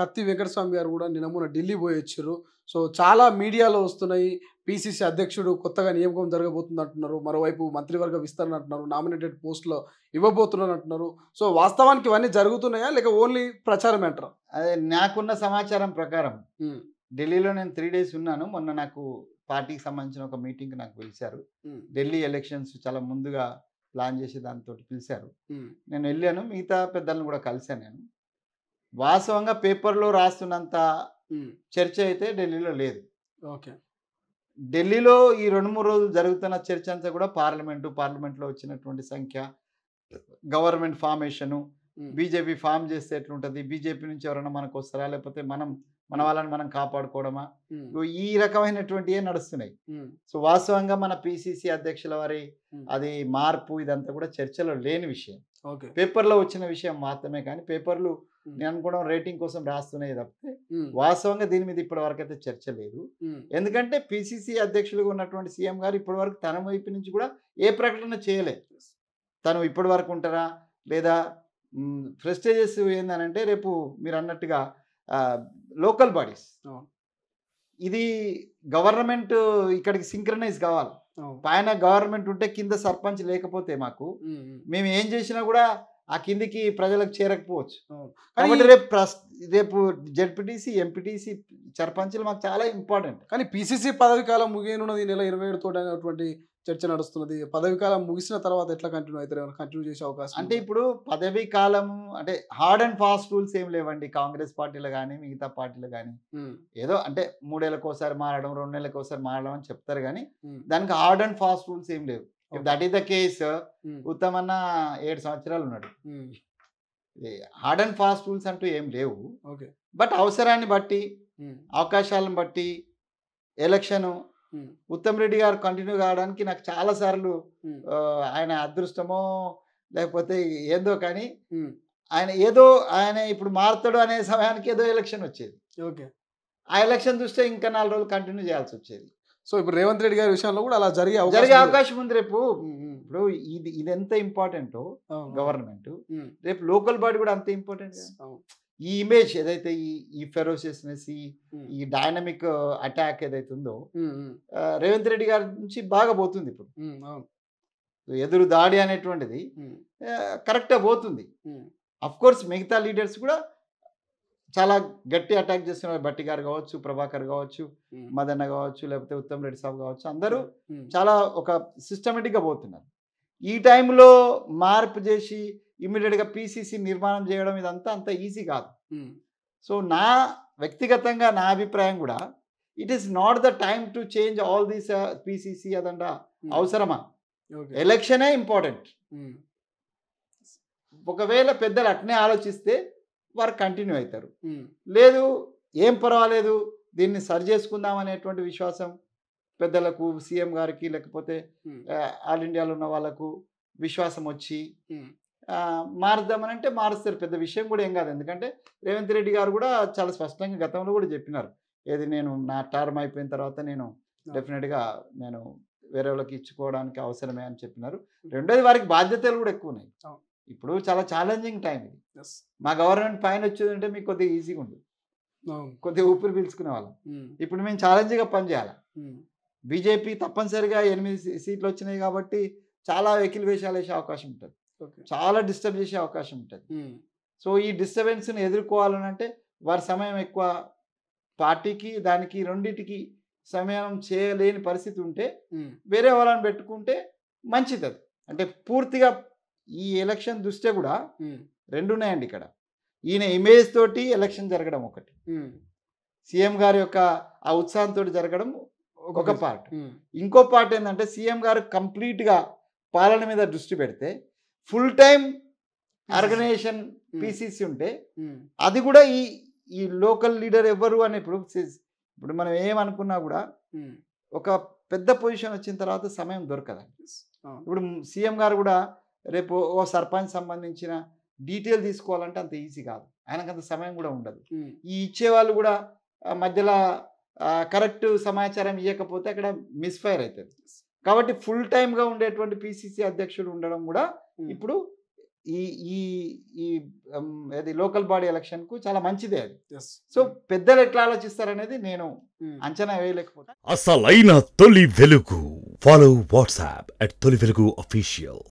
కత్తి వెంకటస్వామి గారు కూడా నిన్నమున ఢిల్లీ పోయి వచ్చారు సో చాలా మీడియాలో వస్తున్నాయి పిసిసి అధ్యక్షుడు కొత్తగా నియామకం జరగబోతుంది అంటున్నారు మరోవైపు మంత్రివర్గ విస్తరణ అంటున్నారు నామినేటెడ్ పోస్టులో ఇవ్వబోతున్నారు అంటున్నారు సో వాస్తవానికి ఇవన్నీ జరుగుతున్నాయా లేక ఓన్లీ ప్రచారం అంటారా అదే నాకున్న సమాచారం ప్రకారం ఢిల్లీలో నేను త్రీ డేస్ ఉన్నాను మొన్న నాకు పార్టీకి సంబంధించిన ఒక మీటింగ్ నాకు పిలిచారు ఢిల్లీ ఎలక్షన్స్ చాలా ముందుగా ప్లాన్ చేసి దానితో పిలిచారు నేను వెళ్ళాను మిగతా పెద్దలను కూడా కలిశాను నేను వాస్తవంగా పేపర్లో రాస్తున్నంత చర్చ అయితే ఢిల్లీలో లేదు ఓకే ఢిల్లీలో ఈ రెండు మూడు రోజులు జరుగుతున్న చర్చ అంతా కూడా పార్లమెంటు పార్లమెంట్లో వచ్చినటువంటి సంఖ్య గవర్నమెంట్ ఫార్మేషను బీజేపీ ఫామ్ చేస్తే ఎట్లుంటుంది బీజేపీ నుంచి ఎవరైనా మనకు వస్తారా లేకపోతే మనం మన వాళ్ళని మనం కాపాడుకోవడమా ఈ రకమైనటువంటివే నడుస్తున్నాయి సో వాస్తవంగా మన పిసిసి అధ్యక్షుల వారి అది మార్పు ఇదంతా కూడా చర్చలో లేని విషయం పేపర్లో వచ్చిన విషయం మాత్రమే కానీ పేపర్లు నేను అనుకోవడం రేటింగ్ కోసం రాస్తున్నాయి తప్పితే వాస్తవంగా దీని మీద ఇప్పటి వరకు అయితే చర్చ లేదు ఎందుకంటే పిసిసి అధ్యక్షులుగా ఉన్నటువంటి సీఎం గారు ఇప్పటి వరకు తన వైపు నుంచి కూడా ఏ ప్రకటన చేయలే తను ఇప్పటి వరకు ఉంటారా లేదా ప్రెస్టేజెస్ ఏందనంటే రేపు మీరు అన్నట్టుగా లోకల్ బాడీస్ ఇది గవర్నమెంట్ ఇక్కడికి సింక్రనైజ్ కావాలి పైన గవర్నమెంట్ ఉంటే కింద సర్పంచ్ లేకపోతే మాకు మేము ఏం చేసినా కూడా ఆ కిందికి ప్రజలకు చేరకపోవచ్చు కాబట్టి రేపు రేపు జడ్పీటీసీ ఎంపీటీసీ సర్పంచ్లు మాకు చాలా ఇంపార్టెంట్ కానీ పీసీసీ పదవి కాలం ముగియనున్నది నెల ఇరవై ఏడు తోటి అనేటువంటి చర్చ నడుస్తున్నది పదవి కాలం ముగిసిన తర్వాత ఎట్లా కంటిన్యూ అవుతారు కంటిన్యూ చేసే అవకాశం అంటే ఇప్పుడు పదవి కాలం అంటే హార్డ్ అండ్ ఫాస్ట్ రూల్స్ ఏం లేవండి కాంగ్రెస్ పార్టీలు కానీ మిగతా పార్టీలు కానీ ఏదో అంటే మూడేళ్ళకోసారి మారడం రెండు ఒకసారి మారడం అని చెప్తారు కానీ దానికి హార్డ్ అండ్ ఫాస్ట్ రూల్స్ ఏం లేవు if that is the case Uttam అన్న ఏడు సంవత్సరాలు ఉన్నాడు హార్డ్ అండ్ ఫాస్ట్ రూల్స్ అంటూ ఏం లేవు బట్ అవసరాన్ని బట్టి అవకాశాలను బట్టి ఎలక్షను ఉత్తమ్ రెడ్డి గారు కంటిన్యూ కావడానికి నాకు చాలా సార్లు ఆయన అదృష్టమో లేకపోతే ఏందో కానీ ఆయన ఏదో ఆయన ఇప్పుడు మారుతాడు అనే సమయానికి ఏదో ఎలక్షన్ వచ్చేది ఓకే ఆ ఎలక్షన్ చూస్తే ఇంకా నాలుగు రోజులు కంటిన్యూ చేయాల్సి వచ్చేది సో ఇప్పుడు రేవంత్ రెడ్డి గారి విషయంలో కూడా అలా జరిగే జరిగే అవకాశం ఉంది రేపు ఇప్పుడు ఇది ఇది ఎంత ఇంపార్టెంట్ గవర్నమెంట్ రేపు లోకల్ బాడీ కూడా అంత ఇంపార్టెంట్ ఈ ఇమేజ్ ఏదైతే ఈ ఈ ఫెరోసియస్నెస్ ఈ ఈ డైనమిక్ అటాక్ ఏదైతే ఉందో రేవంత్ రెడ్డి గారి నుంచి బాగా పోతుంది ఇప్పుడు ఎదురు దాడి అనేటువంటిది కరెక్ట్గా పోతుంది అఫ్ కోర్స్ మిగతా లీడర్స్ కూడా చాలా గట్టి అటాక్ చేసిన బట్టి గారు కావచ్చు ప్రభాకర్ కావచ్చు మదన్న కావచ్చు లేకపోతే ఉత్తమ్ రెడ్డి సాబ్ కావచ్చు అందరూ చాలా ఒక సిస్టమేటిక్గా పోతున్నారు ఈ టైంలో మార్పు చేసి ఇమ్మీడియట్గా పీసీసీ నిర్మాణం చేయడం ఇదంతా అంత ఈజీ కాదు సో నా వ్యక్తిగతంగా నా అభిప్రాయం కూడా it is not the time to change all these PCC అదంట అవసరమా ఎలక్షనే ఇంపార్టెంట్ ఒకవేళ పెద్దలు అట్నే ఆలోచిస్తే వారు కంటిన్యూ అవుతారు లేదు ఏం పర్వాలేదు దీన్ని సరి చేసుకుందాం అనేటువంటి విశ్వాసం పెద్దలకు సీఎం గారికి లేకపోతే ఆల్ ఇండియాలో ఉన్న వాళ్ళకు విశ్వాసం వచ్చి మారుద్దామని అంటే మారుస్తారు పెద్ద విషయం కూడా ఏం కాదు ఎందుకంటే రేవంత్ రెడ్డి గారు కూడా చాలా స్పష్టంగా గతంలో కూడా చెప్పినారు ఏది నేను నా టర్మ్ అయిపోయిన తర్వాత నేను డెఫినెట్గా నేను వేరే వాళ్ళకి ఇచ్చుకోవడానికి అవసరమే అని చెప్పినారు రెండోది వారికి బాధ్యతలు కూడా ఎక్కువ ఉన్నాయి ఇప్పుడు చాలా ఛాలెంజింగ్ టైం ఇది మా గవర్నమెంట్ పైన వచ్చేది అంటే మీకు కొద్దిగా ఈజీగా ఉండదు కొద్దిగా ఊపిరి పీల్చుకునే వాళ్ళం ఇప్పుడు మేము ఛాలెంజ్గా పనిచేయాలి బీజేపీ తప్పనిసరిగా ఎనిమిది సీట్లు వచ్చినాయి కాబట్టి చాలా వెకిల్ వేషాలు వేసే అవకాశం ఉంటుంది చాలా డిస్టర్బ్ చేసే అవకాశం ఉంటుంది సో ఈ డిస్టర్బెన్స్ని ఎదుర్కోవాలని అంటే వారి సమయం ఎక్కువ పార్టీకి దానికి రెండింటికి సమయం చేయలేని పరిస్థితి ఉంటే వేరే వాళ్ళని పెట్టుకుంటే మంచిది అంటే పూర్తిగా ఈ ఎలక్షన్ దృష్ట్యా కూడా రెండు ఉన్నాయండి ఇక్కడ ఈయన ఇమేజ్ తోటి ఎలక్షన్ జరగడం ఒకటి సీఎం గారి యొక్క ఆ ఉత్సాహంతో జరగడం ఒక పార్ట్ ఇంకో పార్ట్ ఏంటంటే సీఎం గారు కంప్లీట్గా పాలన మీద దృష్టి పెడితే ఫుల్ టైం ఆర్గనైజేషన్ పీసీసీ ఉంటే అది కూడా ఈ ఈ లోకల్ లీడర్ ఎవరు అని ఇప్పుడు ఇప్పుడు మనం ఏమనుకున్నా కూడా ఒక పెద్ద పొజిషన్ వచ్చిన తర్వాత సమయం దొరకదండి ఇప్పుడు సీఎం గారు కూడా రేపు ఓ సర్పంచ్ సంబంధించిన డీటెయిల్ తీసుకోవాలంటే అంత ఈజీ కాదు ఆయనకంత సమయం కూడా ఉండదు ఈ ఇచ్చేవాళ్ళు కూడా మధ్యలో కరెక్ట్ సమాచారం ఇవ్వకపోతే అక్కడ మిస్ఫైర్ అవుతుంది కాబట్టి ఫుల్ టైమ్గా ఉండేటువంటి పిసిసి అధ్యక్షుడు ఉండడం కూడా ఇప్పుడు ఈ ఈ ఈ అది లోకల్ బాడీ ఎలక్షన్కు చాలా మంచిదే అది సో పెద్దలు ఎట్లా ఆలోచిస్తారనేది నేను అంచనా వేయలేకపోతే అసలైన తొలి వెలుగు ఫాలో వాట్సాప్ అట్ తొలి వెలుగు అఫీషియల్